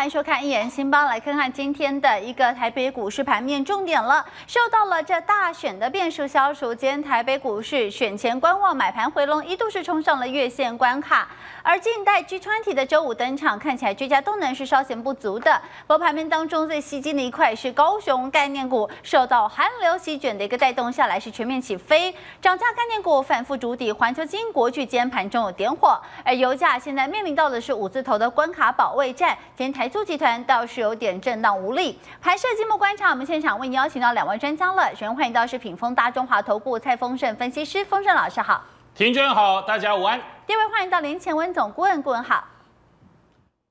欢迎收看《一言新报》，来看看今天的一个台北股市盘面重点了。受到了这大选的变数消除，今天台北股市选前观望，买盘回笼一度是冲上了月线关卡。而近代 g 2体的周五登场，看起来居家动能是稍显不足的。而盘面当中最吸睛的一块是高雄概念股，受到寒流席卷的一个带动下来是全面起飞，涨价概念股反复筑底，环球金、国巨今天盘中有点火。而油价现在面临到的是五字头的关卡保卫战，今天台。租集团倒是有点震荡无力。盘势寂寞观察，我们现场为你邀请到两位专家了。首先欢迎到是品丰大中华头部蔡丰盛分析师，丰盛老师好。听娟好，大家午安。第二位欢迎到林前温总顾问，顾问好。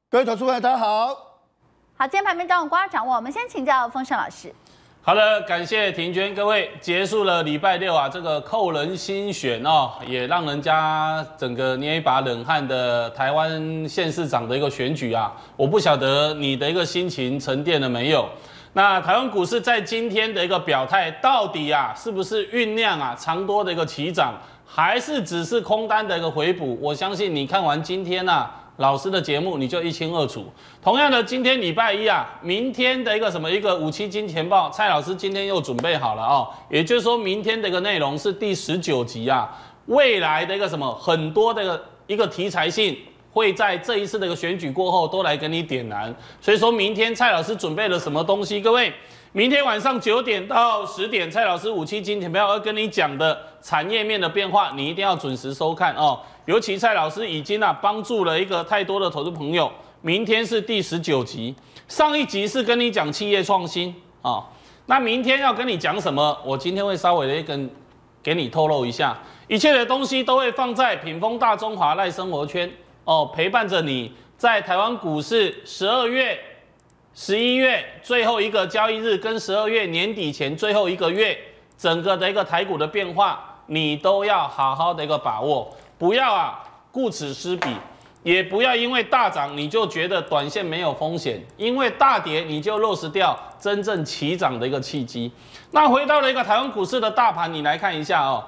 各位投资朋友好。好，今天盘面掌握瓜掌握，我们先请教丰盛老师。好了，感谢庭娟各位，结束了礼拜六啊，这个扣人心弦哦，也让人家整个捏一把冷汗的台湾县市长的一个选举啊，我不晓得你的一个心情沉淀了没有。那台湾股市在今天的一个表态到底啊，是不是酝酿啊长多的一个起涨，还是只是空单的一个回补？我相信你看完今天啊。老师的节目你就一清二楚。同样的，今天礼拜一啊，明天的一个什么一个五期金钱报，蔡老师今天又准备好了哦。也就是说明天的一个内容是第十九集啊，未来的一个什么很多的一个题材性会在这一次的一个选举过后都来给你点燃。所以说明天蔡老师准备了什么东西，各位？明天晚上九点到十点，蔡老师五七金钱包要跟你讲的产业面的变化，你一定要准时收看哦。尤其蔡老师已经啊帮助了一个太多的投资朋友。明天是第十九集，上一集是跟你讲企业创新啊，那明天要跟你讲什么？我今天会稍微的跟给你透露一下，一切的东西都会放在品峰大中华赖生活圈哦，陪伴着你在台湾股市十二月。十一月最后一个交易日跟十二月年底前最后一个月，整个的一个台股的变化，你都要好好的一个把握，不要啊顾此失彼，也不要因为大涨你就觉得短线没有风险，因为大跌你就落实掉真正起涨的一个契机。那回到了一个台湾股市的大盘，你来看一下哦，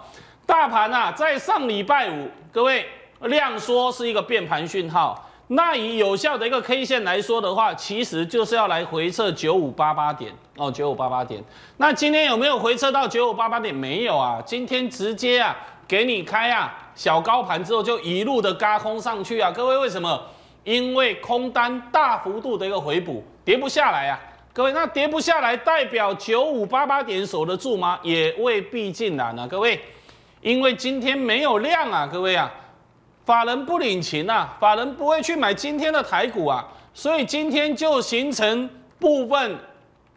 大盘啊在上礼拜五，各位量缩是一个变盘讯号。那以有效的一个 K 线来说的话，其实就是要来回测九五八八点哦，九五八八点。那今天有没有回撤到九五八八点？没有啊，今天直接啊给你开啊小高盘之后就一路的嘎空上去啊，各位为什么？因为空单大幅度的一个回补，跌不下来啊，各位那跌不下来，代表九五八八点守得住吗？也未必，毕然啊，各位，因为今天没有量啊，各位啊。法人不领情啊，法人不会去买今天的台股啊，所以今天就形成部分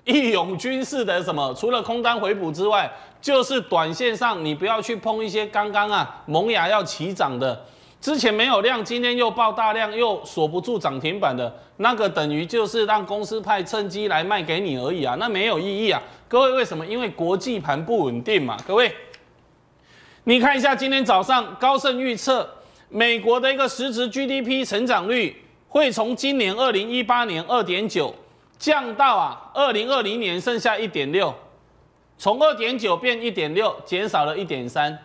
义勇军事的什么？除了空单回补之外，就是短线上你不要去碰一些刚刚啊萌芽要起涨的，之前没有量，今天又爆大量又锁不住涨停板的那个，等于就是让公司派趁机来卖给你而已啊，那没有意义啊。各位为什么？因为国际盘不稳定嘛。各位，你看一下今天早上高盛预测。美国的一个实质 GDP 成长率会从今年二零一八年二点九降到啊二零二零年剩下一点六，从二点九变一点六，减少了一点三。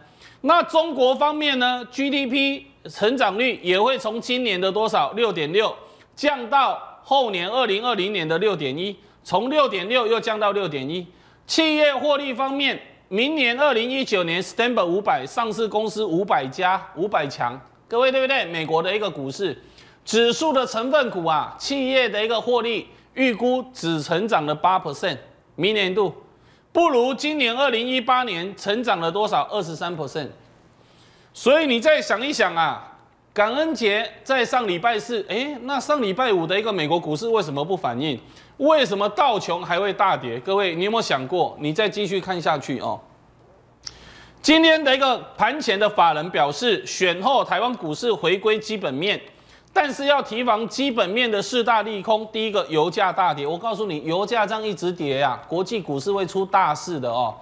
那中国方面呢，GDP 成长率也会从今年的多少六点六降到后年二零二零年的六点一，从六点六又降到六点一。企业获利方面。明年二零一九年 s t a n d b r 五百上市公司五百家五百强，各位对不对？美国的一个股市指数的成分股啊，企业的一个获利预估只成长了八 percent，明年度不如今年二零一八年成长了多少？二十三 percent，所以你再想一想啊。感恩节在上礼拜四，哎，那上礼拜五的一个美国股市为什么不反应？为什么道琼还会大跌？各位，你有没有想过？你再继续看下去哦。今天的一个盘前的法人表示，选后台湾股市回归基本面，但是要提防基本面的四大利空。第一个，油价大跌。我告诉你，油价这样一直跌啊，国际股市会出大事的哦。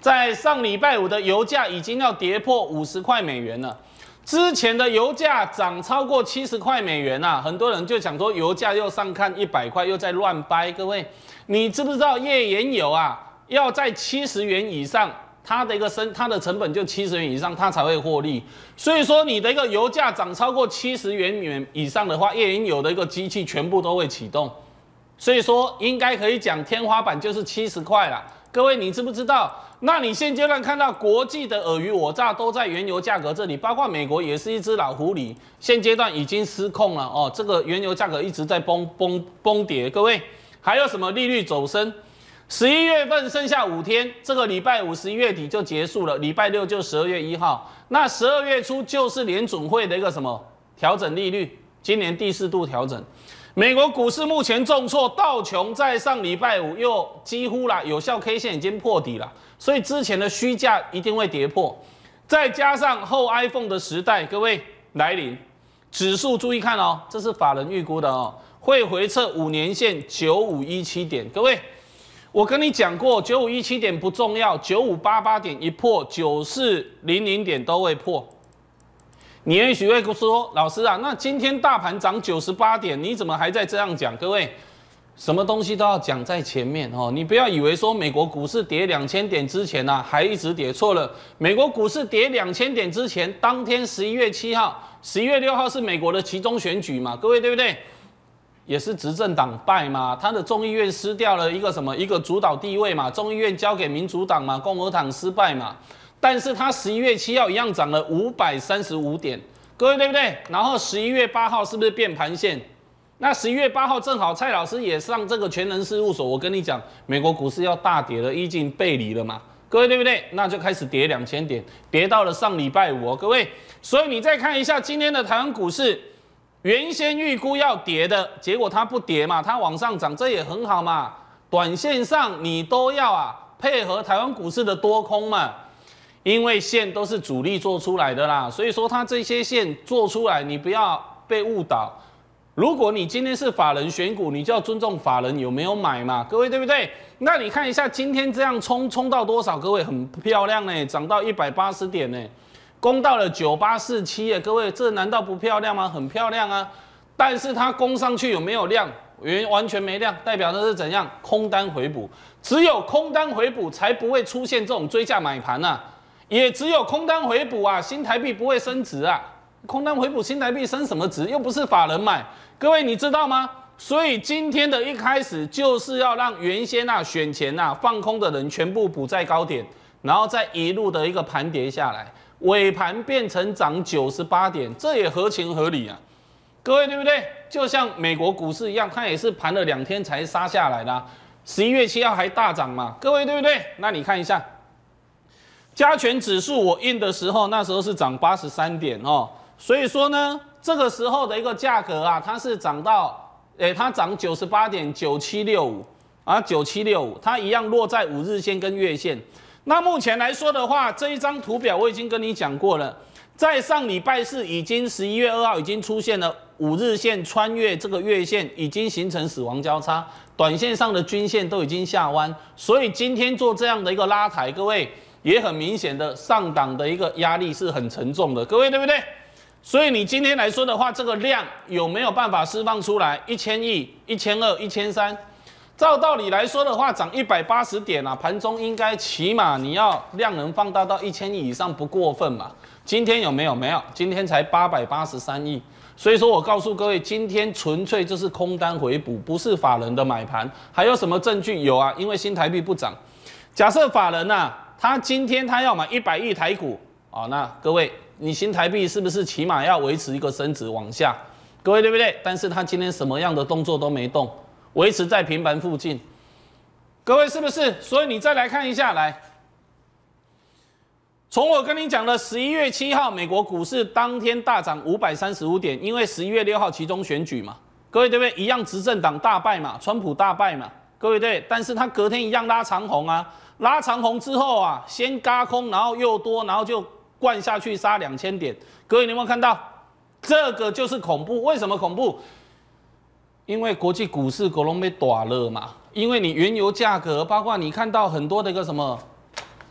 在上礼拜五的油价已经要跌破五十块美元了。之前的油价涨超过七十块美元呐，很多人就想说油价又上看一百块，又在乱掰。各位，你知不知道页岩油啊要在七十元以上，它的一个生它的成本就七十元以上，它才会获利。所以说你的一个油价涨超过七十元元以上的话，页岩油的一个机器全部都会启动。所以说应该可以讲天花板就是七十块了。各位，你知不知道？那你现阶段看到国际的尔虞我诈都在原油价格这里，包括美国也是一只老狐狸，现阶段已经失控了哦。这个原油价格一直在崩崩崩跌。各位，还有什么利率走升？十一月份剩下五天，这个礼拜五十一月底就结束了，礼拜六就十二月一号。那十二月初就是联准会的一个什么调整利率？今年第四度调整。美国股市目前重挫，道琼在上礼拜五又几乎啦有效 K 线已经破底了，所以之前的虚价一定会跌破。再加上后 iPhone 的时代各位来临，指数注意看哦，这是法人预估的哦，会回测五年线九五一七点。各位，我跟你讲过，九五一七点不重要，九五八八点一破九四零零点都会破。你也许会说：“老师啊，那今天大盘涨九十八点，你怎么还在这样讲？”各位，什么东西都要讲在前面哦。你不要以为说美国股市跌两千点之前呢，还一直跌错了。美国股市跌两千点之前，当天十一月七号、十一月六号是美国的其中选举嘛？各位对不对？也是执政党败嘛？他的众议院失掉了一个什么一个主导地位嘛？众议院交给民主党嘛？共和党失败嘛？但是它十一月七号一样涨了五百三十五点，各位对不对？然后十一月八号是不是变盘线？那十一月八号正好蔡老师也上这个全能事务所，我跟你讲，美国股市要大跌了，已经背离了嘛，各位对不对？那就开始跌两千点，跌到了上礼拜五，各位。所以你再看一下今天的台湾股市，原先预估要跌的结果它不跌嘛，它往上涨，这也很好嘛。短线上你都要啊配合台湾股市的多空嘛。因为线都是主力做出来的啦，所以说它这些线做出来，你不要被误导。如果你今天是法人选股，你就要尊重法人有没有买嘛，各位对不对？那你看一下今天这样冲冲到多少，各位很漂亮呢，涨到一百八十点呢，攻到了九八四七耶，各位这难道不漂亮吗？很漂亮啊，但是它攻上去有没有量？原完全没量，代表的是怎样？空单回补，只有空单回补才不会出现这种追价买盘啊。也只有空单回补啊，新台币不会升值啊，空单回补，新台币升什么值？又不是法人买，各位你知道吗？所以今天的一开始就是要让原先啊选前啊放空的人全部补在高点，然后再一路的一个盘跌下来，尾盘变成涨九十八点，这也合情合理啊，各位对不对？就像美国股市一样，它也是盘了两天才杀下来的，十一月七号还大涨嘛，各位对不对？那你看一下。加权指数我印的时候，那时候是涨八十三点哦，所以说呢，这个时候的一个价格啊，它是涨到，诶，它涨九十八点九七六五啊，九七六五，它一样落在五日线跟月线。那目前来说的话，这一张图表我已经跟你讲过了，在上礼拜四已经十一月二号已经出现了五日线穿越这个月线，已经形成死亡交叉，短线上的均线都已经下弯，所以今天做这样的一个拉抬，各位。也很明显的上档的一个压力是很沉重的，各位对不对？所以你今天来说的话，这个量有没有办法释放出来？一千亿、一千二、一千三，照道理来说的话，涨一百八十点啊，盘中应该起码你要量能放大到一千亿以上，不过分嘛？今天有没有？没有，今天才八百八十三亿。所以说我告诉各位，今天纯粹就是空单回补，不是法人的买盘。还有什么证据？有啊，因为新台币不涨，假设法人呐。他今天他要买一百亿台股啊，那各位，你新台币是不是起码要维持一个升值往下？各位对不对？但是他今天什么样的动作都没动，维持在平板附近，各位是不是？所以你再来看一下，来，从我跟你讲的十一月七号，美国股市当天大涨五百三十五点，因为十一月六号其中选举嘛，各位对不对？一样执政党大败嘛，川普大败嘛，各位对？但是他隔天一样拉长红啊。拉长红之后啊，先嘎空，然后又多，然后就灌下去杀两千点。各位，你有没有看到？这个就是恐怖。为什么恐怖？因为国际股市可能被打了嘛。因为你原油价格，包括你看到很多的一个什么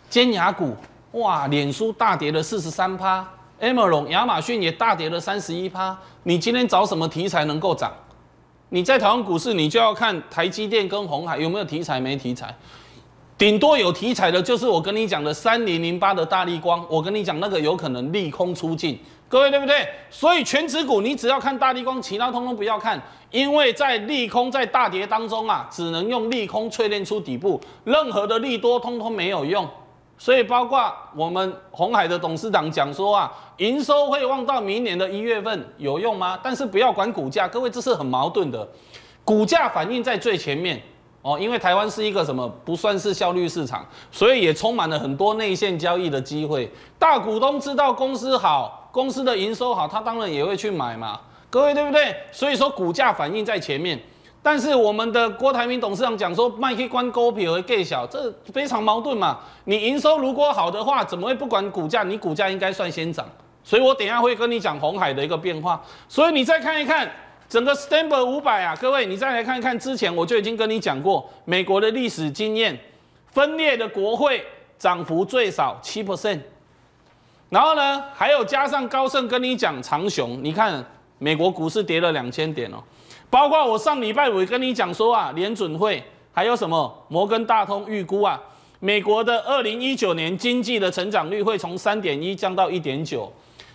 尖牙股，哇，脸书大跌了四十三趴，m 埃默隆、亚马逊也大跌了三十一趴。你今天找什么题材能够涨？你在台湾股市，你就要看台积电跟红海有没有题材，没题材。顶多有题材的，就是我跟你讲的三零零八的大力光。我跟你讲，那个有可能利空出尽，各位对不对？所以全指股你只要看大力光，其他通通不要看，因为在利空在大跌当中啊，只能用利空淬炼出底部，任何的利多通通没有用。所以包括我们红海的董事长讲说啊，营收会旺到明年的一月份有用吗？但是不要管股价，各位这是很矛盾的，股价反映在最前面。哦，因为台湾是一个什么不算是效率市场，所以也充满了很多内线交易的机会。大股东知道公司好，公司的营收好，他当然也会去买嘛，各位对不对？所以说股价反应在前面，但是我们的郭台铭董事长讲说卖给关勾皮和盖小，这非常矛盾嘛。你营收如果好的话，怎么会不管股价？你股价应该算先涨。所以我等下会跟你讲红海的一个变化，所以你再看一看。整个 S&P t a 500啊，各位，你再来看一看，之前我就已经跟你讲过，美国的历史经验，分裂的国会，涨幅最少七 percent。然后呢，还有加上高盛跟你讲长熊，你看美国股市跌了两千点哦。包括我上礼拜五跟你讲说啊，联准会还有什么摩根大通预估啊，美国的二零一九年经济的成长率会从三点一降到一点九。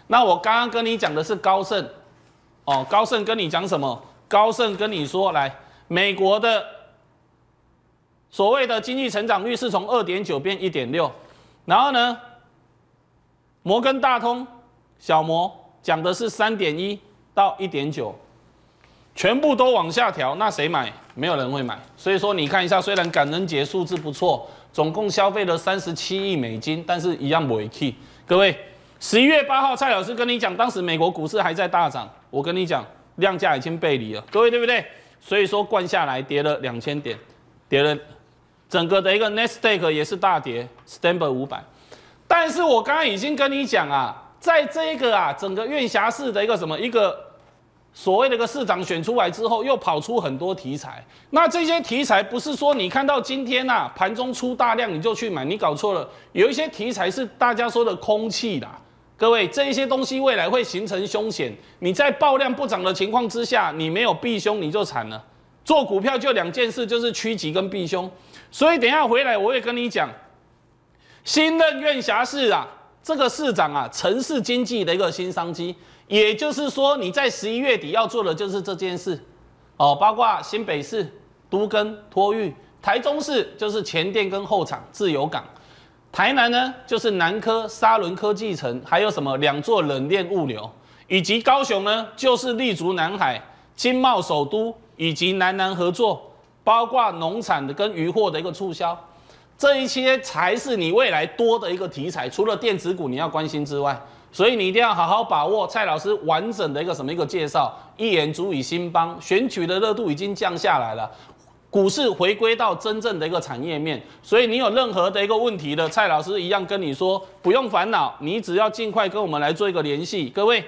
那我刚刚跟你讲的是高盛。哦，高盛跟你讲什么？高盛跟你说，来，美国的所谓的经济成长率是从二点九变一点六，然后呢，摩根大通小摩讲的是三点一到一点九，全部都往下调，那谁买？没有人会买。所以说，你看一下，虽然感恩节数字不错，总共消费了三十七亿美金，但是一样不会去。各位。十一月八号，蔡老师跟你讲，当时美国股市还在大涨。我跟你讲，量价已经背离了，各位对不对？所以说灌下来跌了两千点，跌了，整个的一个 Nasdaq 也是大跌 s t a n d e r 五百。但是我刚刚已经跟你讲啊，在这个啊，整个院辖市的一个什么一个所谓的一个市长选出来之后，又跑出很多题材。那这些题材不是说你看到今天呐盘中出大量你就去买，你搞错了。有一些题材是大家说的空气啦。各位，这一些东西未来会形成凶险。你在爆量不涨的情况之下，你没有避凶，你就惨了。做股票就两件事，就是趋吉跟避凶。所以等下回来，我会跟你讲，新任院辖市啊，这个市长啊，城市经济的一个新商机。也就是说，你在十一月底要做的就是这件事哦，包括新北市、都更、托育、台中市，就是前店跟后厂、自由港。台南呢，就是南科、沙伦科技城，还有什么两座冷链物流，以及高雄呢，就是立足南海、经贸首都，以及南南合作，包括农产的跟渔货的一个促销，这一些才是你未来多的一个题材。除了电子股你要关心之外，所以你一定要好好把握蔡老师完整的一个什么一个介绍，一言足以兴邦。选举的热度已经降下来了。股市回归到真正的一个产业面，所以你有任何的一个问题的，蔡老师一样跟你说，不用烦恼，你只要尽快跟我们来做一个联系。各位，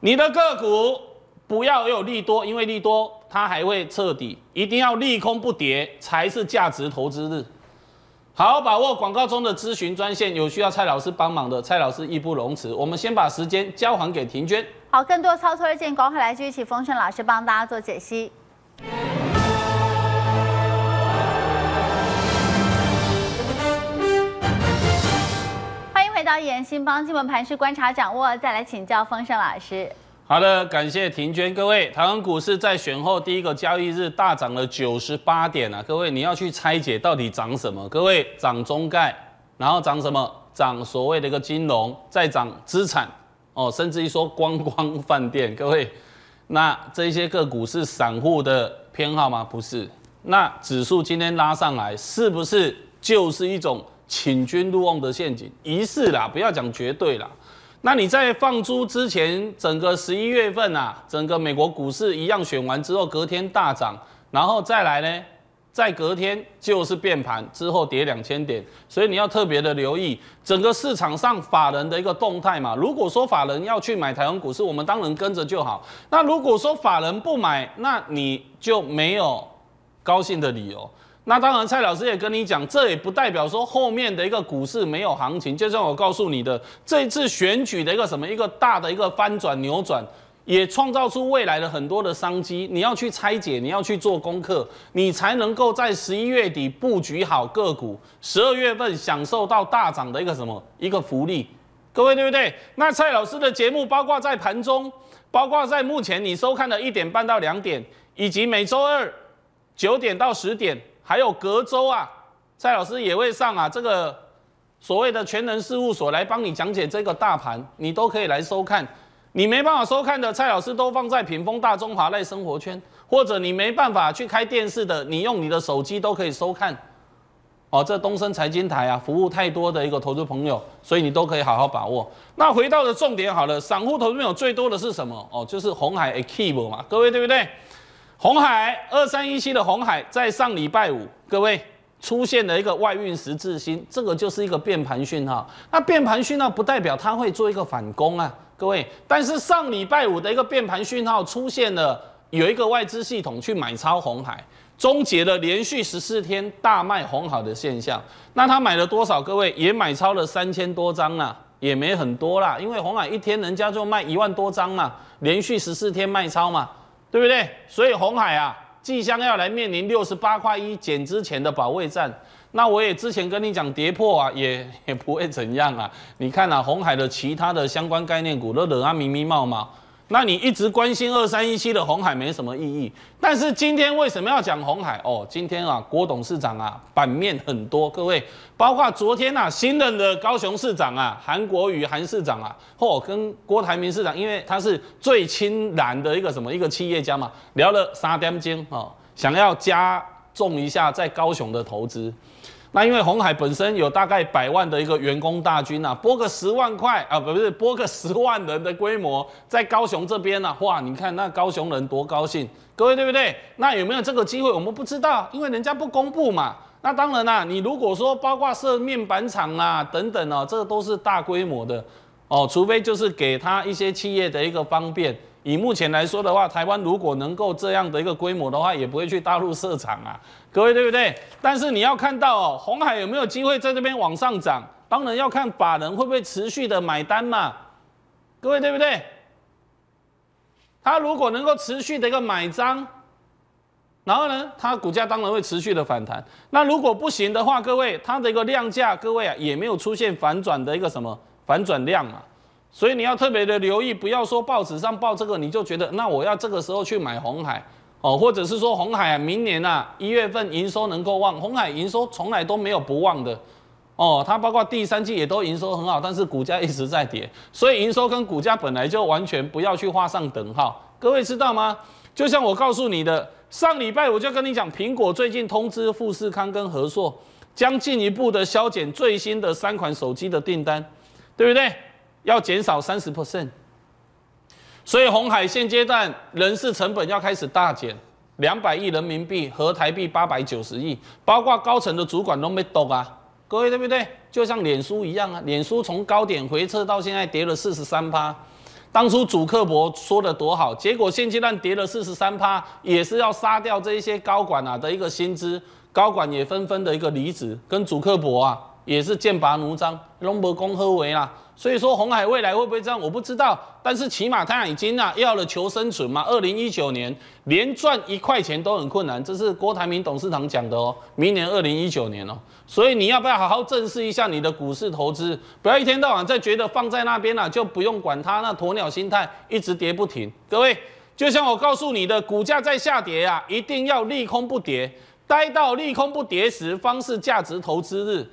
你的个股不要有利多，因为利多它还会彻底，一定要利空不跌才是价值投资日。好，把握广告中的咨询专线，有需要蔡老师帮忙的，蔡老师义不容辞。我们先把时间交还给婷娟。好，更多操作的建议，赶快来继一起，丰顺老师帮大家做解析。焦研新帮基本盘是观察掌握，再来请教方胜老师。好的，感谢庭娟各位。台湾股市在选后第一个交易日大涨了九十八点啊！各位，你要去拆解到底涨什么？各位，涨中概，然后涨什么？涨所谓的一个金融，再涨资产哦，甚至于说观光饭店。各位，那这些个股是散户的偏好吗？不是。那指数今天拉上来，是不是就是一种？请君入瓮的陷阱，疑似啦，不要讲绝对啦。那你在放租之前，整个十一月份啊，整个美国股市一样选完之后，隔天大涨，然后再来呢，在隔天就是变盘之后跌两千点，所以你要特别的留意整个市场上法人的一个动态嘛。如果说法人要去买台湾股市，我们当然跟着就好；那如果说法人不买，那你就没有高兴的理由。那当然，蔡老师也跟你讲，这也不代表说后面的一个股市没有行情。就像我告诉你的，这次选举的一个什么一个大的一个翻转扭转，也创造出未来的很多的商机。你要去拆解，你要去做功课，你才能够在十一月底布局好个股，十二月份享受到大涨的一个什么一个福利。各位对不对？那蔡老师的节目包括在盘中，包括在目前你收看的一点半到两点，以及每周二九点到十点。还有隔周啊，蔡老师也会上啊，这个所谓的全能事务所来帮你讲解这个大盘，你都可以来收看。你没办法收看的，蔡老师都放在屏风大中华赖生活圈，或者你没办法去开电视的，你用你的手机都可以收看。哦，这东升财经台啊，服务太多的一个投资朋友，所以你都可以好好把握。那回到的重点好了，散户投资朋友最多的是什么？哦，就是红海 A Q B O 嘛，各位对不对？红海二三一七的红海在上礼拜五，各位出现了一个外运十字星，这个就是一个变盘讯号。那变盘讯号不代表它会做一个反攻啊，各位。但是上礼拜五的一个变盘讯号出现了，有一个外资系统去买超红海，终结了连续十四天大卖红海的现象。那他买了多少？各位也买超了三千多张了，也没很多啦，因为红海一天人家就卖一万多张嘛，连续十四天卖超嘛。对不对？所以红海啊，即将要来面临六十八块一减之前的保卫战。那我也之前跟你讲，跌破啊，也也不会怎样啊。你看啊，红海的其他的相关概念股都惹啊，咪咪冒吗？那你一直关心二三一七的红海没什么意义，但是今天为什么要讲红海？哦，今天啊，郭董事长啊，版面很多，各位，包括昨天啊，新任的高雄市长啊，韩国瑜韩市长啊，或跟郭台铭市长，因为他是最亲蓝的一个什么一个企业家嘛，聊了三点钟哦，想要加重一下在高雄的投资。那因为红海本身有大概百万的一个员工大军呐，拨个十万块啊，不是拨个十万人的规模，在高雄这边呢，哇，你看那高雄人多高兴，各位对不对？那有没有这个机会，我们不知道，因为人家不公布嘛。那当然啦，你如果说包括设面板厂啊等等哦，这都是大规模的哦，除非就是给他一些企业的一个方便。以目前来说的话，台湾如果能够这样的一个规模的话，也不会去大陆设厂啊，各位对不对？但是你要看到哦，红海有没有机会在这边往上涨？当然要看法人会不会持续的买单嘛，各位对不对？它如果能够持续的一个买张，然后呢，它股价当然会持续的反弹。那如果不行的话，各位它的一个量价，各位啊，也没有出现反转的一个什么反转量嘛。所以你要特别的留意，不要说报纸上报这个你就觉得，那我要这个时候去买红海哦，或者是说红海啊，明年啊一月份营收能够旺，红海营收从来都没有不旺的哦，它包括第三季也都营收很好，但是股价一直在跌，所以营收跟股价本来就完全不要去画上等号，各位知道吗？就像我告诉你的，上礼拜我就跟你讲，苹果最近通知富士康跟合作，将进一步的削减最新的三款手机的订单，对不对？要减少三十 percent，所以红海现阶段人事成本要开始大减，两百亿人民币和台币八百九十亿，包括高层的主管都没动啊，各位对不对？就像脸书一样啊，脸书从高点回撤到现在跌了四十三趴，当初主客博说的多好，结果现阶段跌了四十三趴，也是要杀掉这一些高管啊的一个薪资，高管也纷纷的一个离职，跟主客博啊。也是剑拔弩张，龙伯公何为啊？所以说，红海未来会不会这样，我不知道。但是起码他已经啊，要了求生存嘛。二零一九年连赚一块钱都很困难，这是郭台铭董事长讲的哦。明年二零一九年哦，所以你要不要好好正视一下你的股市投资？不要一天到晚在觉得放在那边了就不用管它，那鸵鸟心态一直跌不停。各位，就像我告诉你的，股价在下跌啊，一定要利空不跌，待到利空不跌时，方是价值投资日。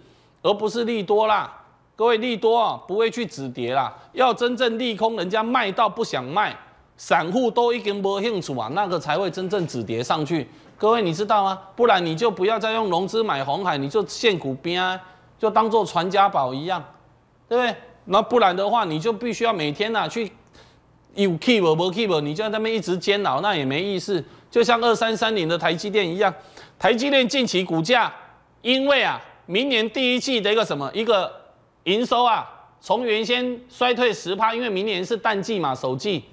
而不是利多啦，各位利多啊不会去止跌啦，要真正利空，人家卖到不想卖，散户都已经没兴趣啊，那个才会真正止跌上去。各位你知道吗？不然你就不要再用融资买红海，你就现股边，就当做传家宝一样，对不对？那不然的话，你就必须要每天啊去有 keep 不 keep，你就在那边一直煎熬，那也没意思。就像二三三零的台积电一样，台积电近期股价因为啊。明年第一季的一个什么一个营收啊，从原先衰退十趴，因为明年是淡季嘛，首季，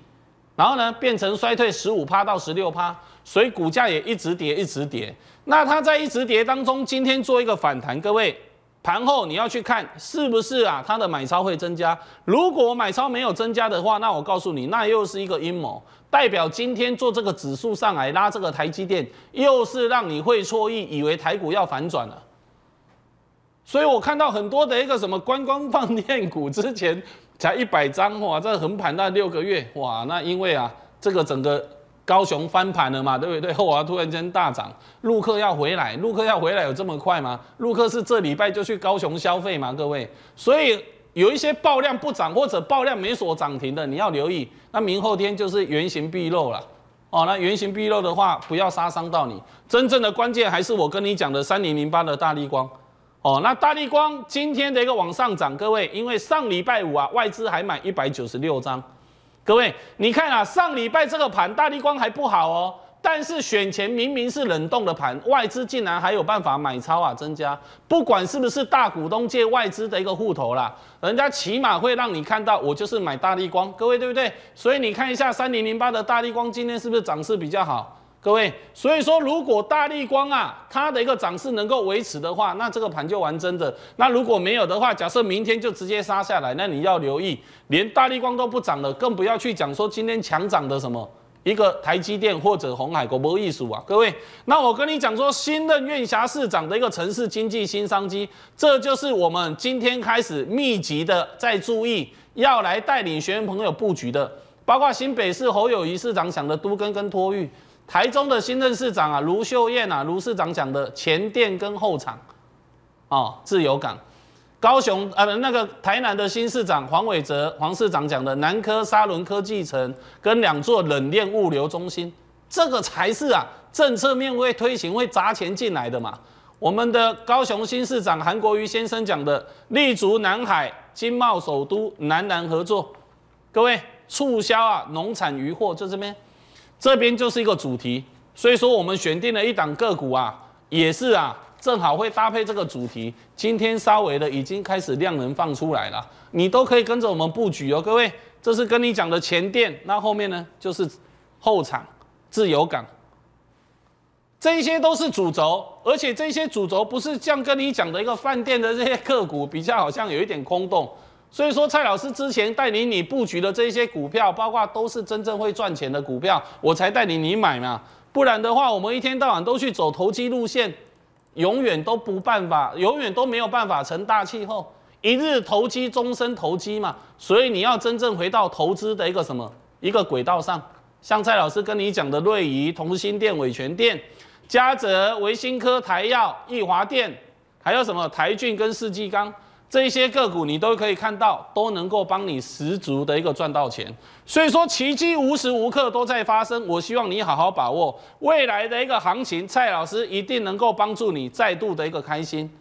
然后呢变成衰退十五趴到十六趴，所以股价也一直跌，一直跌。那它在一直跌当中，今天做一个反弹，各位盘后你要去看是不是啊，它的买超会增加。如果买超没有增加的话，那我告诉你，那又是一个阴谋，代表今天做这个指数上来拉这个台积电，又是让你会错意，以为台股要反转了。所以我看到很多的一个什么观光放电股，之前才一百张哇，这横盘那六个月哇，那因为啊，这个整个高雄翻盘了嘛，对不对？后啊突然间大涨，陆客要回来，陆客要回来有这么快吗？陆客是这礼拜就去高雄消费吗？各位，所以有一些爆量不涨或者爆量没所涨停的，你要留意，那明后天就是原形毕露了哦。那原形毕露的话，不要杀伤到你。真正的关键还是我跟你讲的三零零八的大力光。哦，那大力光今天的一个往上涨，各位，因为上礼拜五啊，外资还买一百九十六张。各位，你看啊，上礼拜这个盘，大力光还不好哦，但是选前明明是冷冻的盘，外资竟然还有办法买超啊，增加。不管是不是大股东借外资的一个户头啦，人家起码会让你看到，我就是买大力光，各位对不对？所以你看一下三零零八的大力光，今天是不是涨势比较好？各位，所以说，如果大力光啊，它的一个涨势能够维持的话，那这个盘就完真的。那如果没有的话，假设明天就直接杀下来，那你要留意，连大力光都不涨了，更不要去讲说今天强涨的什么一个台积电或者红海国播艺术啊，各位。那我跟你讲说，新任院霞市长的一个城市经济新商机，这就是我们今天开始密集的在注意，要来带领学员朋友布局的，包括新北市侯友谊市长想的都更跟托育。台中的新任市长啊，卢秀燕啊，卢市长讲的前店跟后厂哦，自由港；高雄呃，那个台南的新市长黄伟哲，黄市长讲的南科沙仑科技城跟两座冷链物流中心，这个才是啊，政策面会推行会砸钱进来的嘛。我们的高雄新市长韩国瑜先生讲的立足南海，经贸首都，南南合作。各位促销啊，农产渔货就这边。这边就是一个主题，所以说我们选定了一档个股啊，也是啊，正好会搭配这个主题。今天稍微的已经开始量能放出来了，你都可以跟着我们布局哦，各位。这是跟你讲的前店，那后面呢就是后场自由港，这些都是主轴，而且这些主轴不是像跟你讲的一个饭店的这些个股，比较好像有一点空洞。所以说，蔡老师之前带领你布局的这些股票，包括都是真正会赚钱的股票，我才带领你买嘛。不然的话，我们一天到晚都去走投机路线，永远都不办法，永远都没有办法成大气候。一日投机，终身投机嘛。所以你要真正回到投资的一个什么一个轨道上，像蔡老师跟你讲的瑞仪、同心店、伟全店、嘉泽、维新科、台药、益华店，还有什么台骏跟世纪钢。这些个股你都可以看到，都能够帮你十足的一个赚到钱。所以说，奇迹无时无刻都在发生。我希望你好好把握未来的一个行情，蔡老师一定能够帮助你再度的一个开心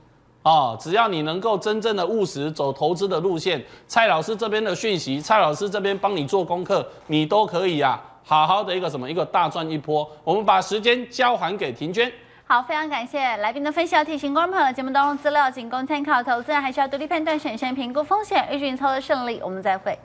啊！只要你能够真正的务实走投资的路线，蔡老师这边的讯息，蔡老师这边帮你做功课，你都可以呀，好好的一个什么一个大赚一波。我们把时间交还给婷娟。好，非常感谢来宾的分享。提醒观众朋友，节目当中资料仅供参考，投资人还需要独立判断、审慎评估风险，预祝你操作顺利。我们再会。